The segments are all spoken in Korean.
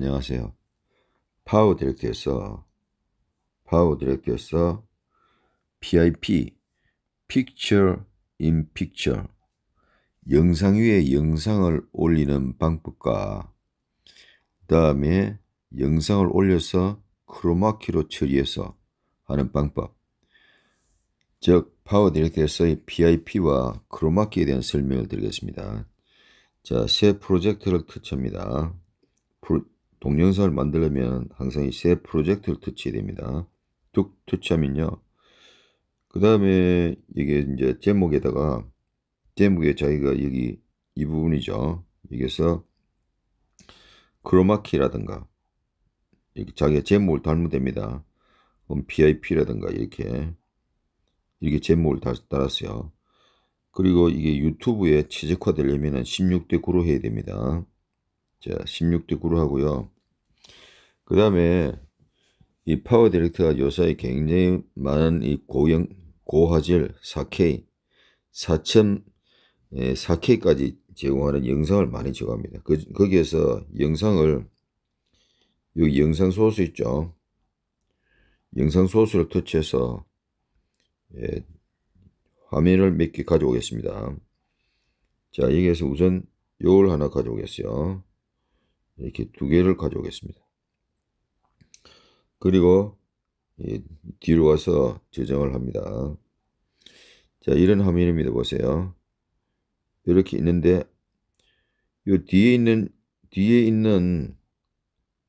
안녕하세요. 파워 디렉터에서 파워 디렉터에서 PIP Picture in Picture 영상 위에 영상을 올리는 방법과 그 다음에 영상을 올려서 크로마키로 처리해서 하는 방법 즉 파워 디렉터에서의 PIP와 크로마키에 대한 설명을 드리겠습니다. 자, 새 프로젝트를 켜줍니다. 동영상을 만들려면 항상 이 새 프로젝트를 터치해야 됩니다. 툭 터치하면요. 그 다음에 이게 이제 제목에다가 제목에 자기가 여기 이 부분이죠. 여기서 크로마키라든가 여기 자기가 제목을 달면 됩니다. 그럼 BIP라든가 이렇게 이렇게 제목을 달았어요. 그리고 이게 유튜브에 최적화되려면 16대 9로 해야 됩니다. 자, 16대 9로 하고요. 그 다음에 이 파워 디렉터가요사에 굉장히 많은 이 고형, 고화질 4K, 4천, 4K까지 제공하는 영상을 많이 제공합니다. 그, 거기에서 영상을, 여기 영상 소스 있죠? 영상 소스를 터치해서, 예, 화면을 몇 개 가져오겠습니다. 자, 여기에서 우선 요걸 하나 가져오겠어요. 이렇게 두 개를 가져오겠습니다. 그리고 뒤로 와서 저장을 합니다. 자, 이런 화면을믿어 보세요. 이렇게 있는데 요 뒤에 있는 뒤에 있는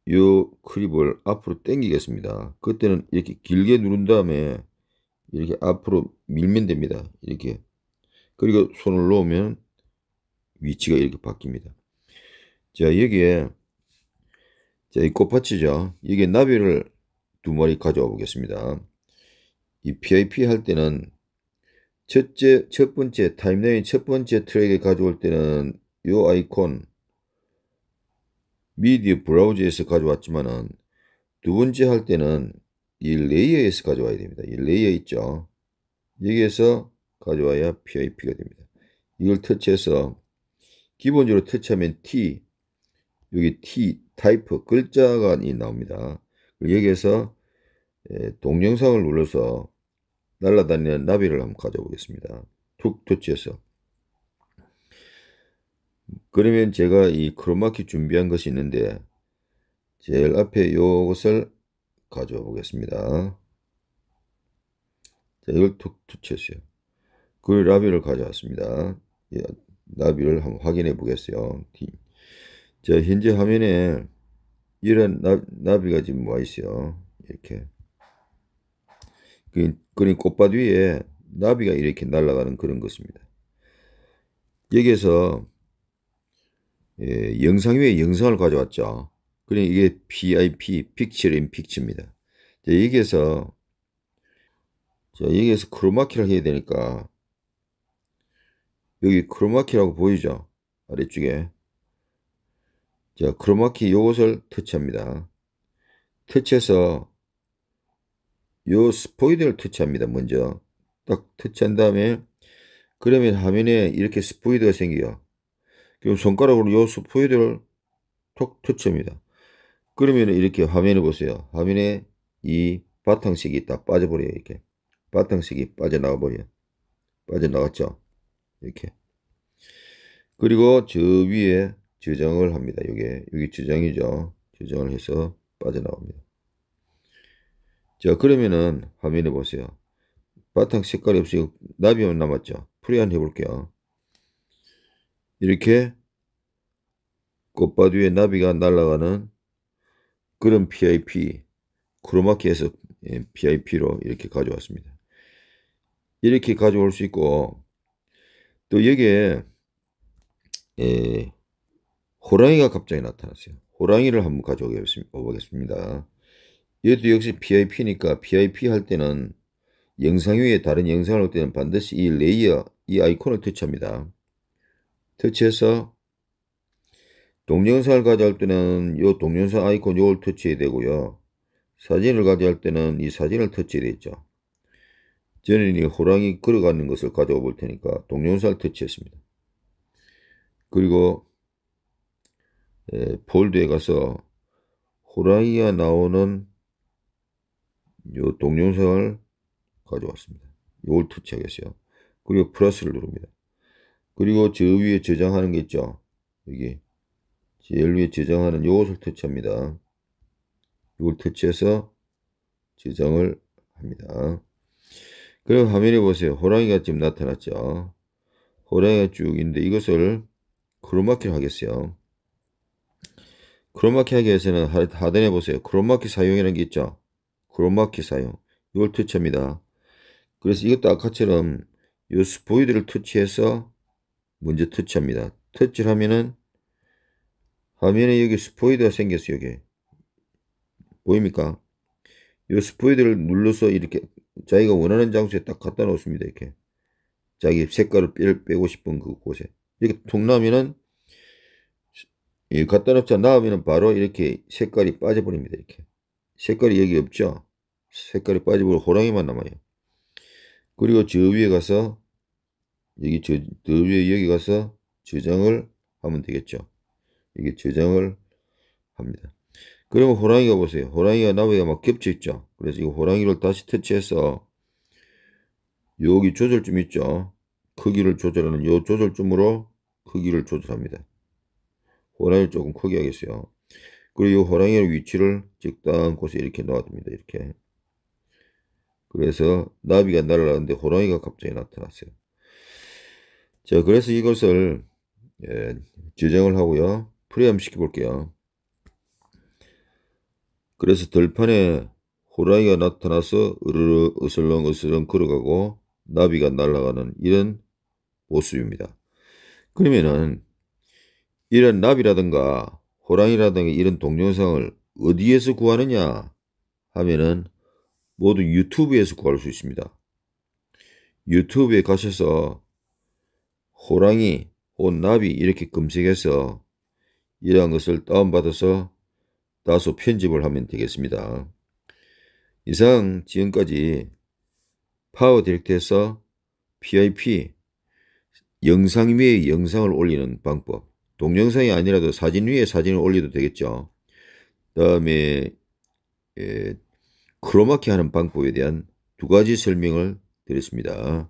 요 크립을 앞으로 당기겠습니다. 그때는 이렇게 길게 누른 다음에 이렇게 앞으로 밀면 됩니다. 이렇게 그리고 손을 놓으면 위치가 이렇게 바뀝니다. 자 여기에 자, 이 꽃밭이죠. 이게 나비를 두 마리 가져와 보겠습니다. 이 PIP 할 때는 첫째, 첫 번째, 타임라인 첫 번째 트랙에 가져올 때는 이 아이콘 미디어 브라우저에서 가져왔지만은 두 번째 할 때는 이 레이어에서 가져와야 됩니다. 이 레이어 있죠. 여기에서 가져와야 PIP가 됩니다. 이걸 터치해서 기본적으로 터치하면 T 여기 T 타이프 글자가 나옵니다. 여기에서 동영상을 눌러서 날아다니는 나비를 한번 가져보겠습니다. 툭 터치해서 그러면 제가 이 크로마키 준비한 것이 있는데 제일 앞에 요것을 가져와 보겠습니다. 자, 이걸 툭 터치했어요. 그리 나비를 가져왔습니다. 예, 나비를 한번 확인해 보겠어요. 자, 현재 화면에 이런 나, 비가 지금 와 있어요. 이렇게. 그, 그린 꽃밭 위에 나비가 이렇게 날아가는 그런 것입니다. 여기에서 예, 영상 위에 영상을 가져왔죠. 그러니까 이게 PIP, Picture in Picture입니다. 자, 여기에서 자, 여기에서 크로마키를 해야 되니까 여기 크로마키라고 보이죠? 아래쪽에 자, 크로마키 요것을 터치합니다. 터치해서 요 스포이드를 터치합니다. 먼저 딱 터치한 다음에 그러면 화면에 이렇게 스포이드가 생겨요. 그럼 손가락으로 요 스포이드를 톡 터치합니다. 그러면 이렇게 화면을 보세요. 화면에 이 바탕색이 딱 빠져버려요. 이렇게 바탕색이 빠져나가버려요. 빠져나갔죠. 이렇게 그리고 저 위에 지정을 합니다. 이게 여기 지정이죠. 지정을 해서 빠져나옵니다. 자 그러면은 화면에 보세요. 바탕 색깔이 없이 나비만 남았죠. 프리한 해볼게요. 이렇게 꽃밭 위에 나비가 날아가는 그런 PIP 크로마키에서 예, PIP로 이렇게 가져왔습니다. 이렇게 가져올 수 있고 또 여기에 에, 예, 호랑이가 갑자기 나타났어요. 호랑이를 한번 가져오겠습니다. 얘도 역시 PIP니까 PIP 할 때는 영상 위에 다른 영상을 올 때는 반드시 이 레이어, 이 아이콘을 터치합니다. 터치해서 동영상을 가져올 때는 이 동영상 아이콘 요걸 터치해야 되고요. 사진을 가져올 때는 이 사진을 터치해야 되죠. 저는 이 호랑이 걸어가는 것을 가져와 볼 테니까 동영상을 터치했습니다. 그리고 볼드에 가서 호라이아 나오는 요 동영상을 가져왔습니다. 요걸 터치하겠어요. 그리고 플러스를 누릅니다. 그리고 저 위에 저장하는 게 있죠. 여기 제일 위에 저장하는 요것을 터치합니다. 이걸 터치해서 저장을 합니다. 그리고 화면에 보세요. 호랑이가 지금 나타났죠. 호랑이가 쭉 있는데 이것을 크로마키를 하겠어요. 크로마키 하기 위해서는 하단에 보세요. 크로마키 사용이라는 게 있죠. 크로마키 사용. 이걸 터치합니다. 그래서 이것도 아까처럼 요 스포이드를 터치해서 먼저 터치합니다. 터치를 하면은 화면에 여기 스포이드가 생겼어요. 여기. 보입니까? 요 스포이드를 눌러서 이렇게 자기가 원하는 장소에 딱 갖다 놓습니다. 이렇게. 자기 색깔을 빼고 싶은 그곳에. 이렇게 통 나면은 이 예, 갖다 놓자 나오면 바로 이렇게 색깔이 빠져버립니다. 이렇게. 색깔이 여기 없죠? 색깔이 빠져버려 호랑이만 남아요. 그리고 저 위에 가서 여기 저, 더 위에 여기 가서 저장을 하면 되겠죠. 이게 저장을 합니다. 그러면 호랑이가 보세요. 호랑이가 나무에 막 겹쳐 있죠. 그래서 이 호랑이를 다시 터치해서 여기 조절점 있죠. 크기를 조절하는 요 조절점으로 크기를 조절합니다. 호랑이를 조금 크게 하겠어요. 그리고 이 호랑이의 위치를 적당한 곳에 이렇게 놓아둡니다 이렇게. 그래서 나비가 날아가는데 호랑이가 갑자기 나타났어요. 자, 그래서 이것을 예, 지정을 하고요. 프레임 시켜볼게요. 그래서 들판에 호랑이가 나타나서 으르르 으슬렁 으슬렁 걸어가고 나비가 날아가는 이런 모습입니다. 그러면은 이런 납이라든가 호랑이라든가 이런 동영상을 어디에서 구하느냐 하면은 모두 유튜브에서 구할 수 있습니다. 유튜브에 가셔서 호랑이 혹은 나비 이렇게 검색해서 이러한 것을 다운받아서 다소 편집을 하면 되겠습니다. 이상 지금까지 파워 디렉트에서 PIP 영상 위에 영상을 올리는 방법 동영상이 아니라도 사진 위에 사진을 올려도 되겠죠. 다음에 예, 크로마키 하는 방법에 대한 두 가지 설명을 드렸습니다.